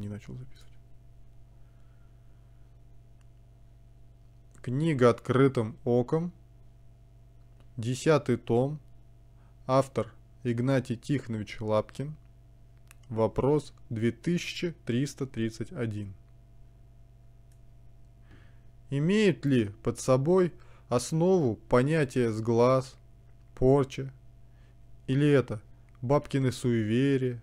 не начал записывать. Книга «Открытым оком», десятый том, автор Игнатий Тихонович Лапкин, вопрос 2331. Имеет ли под собой основу понятие сглаз, порча, или это бабкины суеверия,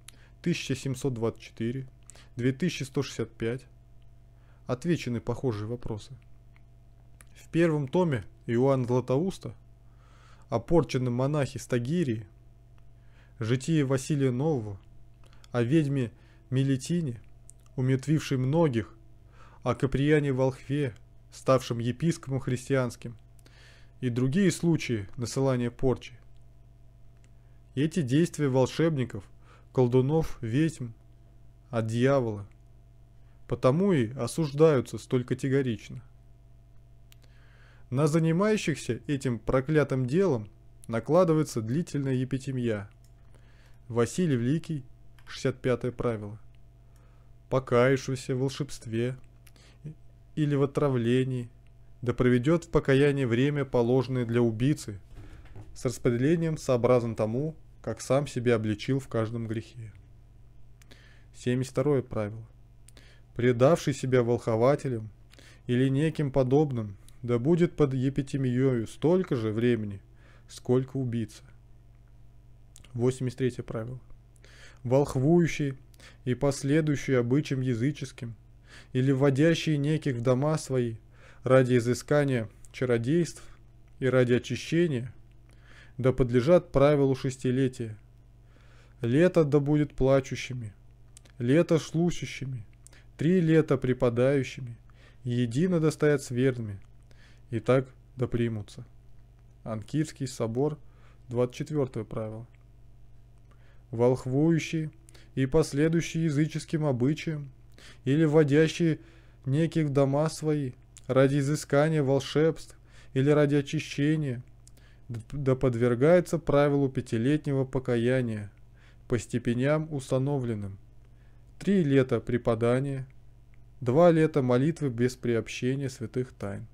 1724, 2165. Отвечены похожие вопросы. В первом томе Иоанна Златоуста о порченном монахе Стагирии, житии Василия Нового, о ведьме Мелетине, умертвившей многих, о Каприяне Волхве, ставшем епископом христианским, и другие случаи насылания порчи. Эти действия волшебников колдунов, ведьм, от дьявола. Потому и осуждаются столь категорично. На занимающихся этим проклятым делом накладывается длительная епитемья. Василий Великий, 65 правило. Покаявшийся в волшебстве или в отравлении, да проведет в покаянии время, положенное для убийцы, с распределением сообразно тому, как сам себя обличил в каждом грехе. 72 правило. Предавший себя волхователям или неким подобным, да будет под епитемией столько же времени, сколько убийца. 83 правило. Волхвующий и последующий обычаям языческим, или вводящие неких в дома свои ради изыскания чародейств и ради очищения – да подлежат правилу шестилетия. Лето да будет плачущими, лето шлущущими, три лета преподающими, едино да стоят с верными, и так да примутся. Анкирский собор, 24 правило. Волхвующие и последующие языческим обычаям, или вводящие неких в дома свои, ради изыскания волшебств, или ради очищения – да подвергается правилу пятилетнего покаяния по степеням установленным. Три лета преподания, два лета молитвы без приобщения святых тайн.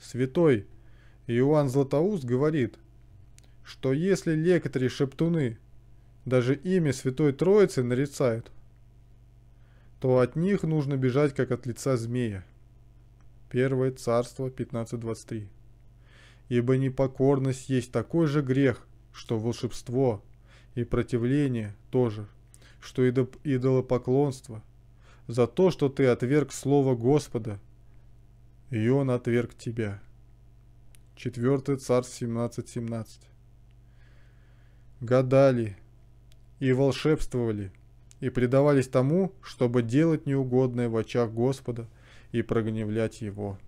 Святой Иоанн Златоуст говорит, что если лекари шептуны даже имя Святой Троицы нарицают, то от них нужно бежать, как от лица змея. Первое царство 15.23 ибо непокорность есть такой же грех, что волшебство, и противление тоже, что идолопоклонство, за то, что ты отверг слово Господа, и он отверг тебя. 4 Царств 17.17 Гадали и волшебствовали, и предавались тому, чтобы делать неугодное в очах Господа и прогневлять Его.